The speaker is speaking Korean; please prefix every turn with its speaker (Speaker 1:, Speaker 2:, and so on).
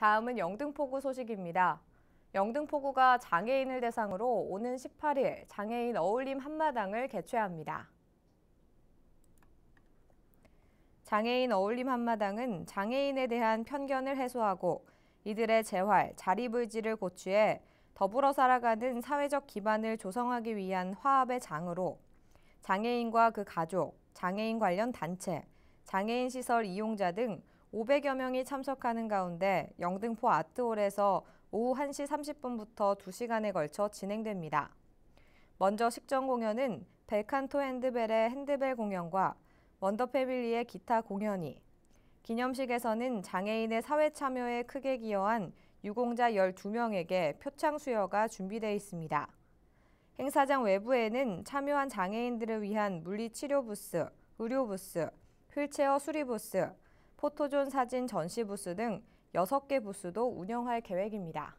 Speaker 1: 다음은 영등포구 소식입니다. 영등포구가 장애인을 대상으로 오는 18일 장애인 어울림 한마당을 개최합니다. 장애인 어울림 한마당은 장애인에 대한 편견을 해소하고 이들의 재활, 자립의지를 고취해 더불어 살아가는 사회적 기반을 조성하기 위한 화합의 장으로 장애인과 그 가족, 장애인 관련 단체, 장애인 시설 이용자 등 500여 명이 참석하는 가운데 영등포 아트홀에서 오후 1시 30분부터 2시간에 걸쳐 진행됩니다. 먼저 식전 공연은 벨칸토 핸드벨의 핸드벨 공연과 원더패밀리의 기타 공연이, 기념식에서는 장애인의 사회 참여에 크게 기여한 유공자 12명에게 표창 수여가 준비되어 있습니다. 행사장 외부에는 참여한 장애인들을 위한 물리치료 부스, 의료 부스, 휠체어 수리 부스, 포토존 사진 전시 부스 등 6개 부스도 운영할 계획입니다.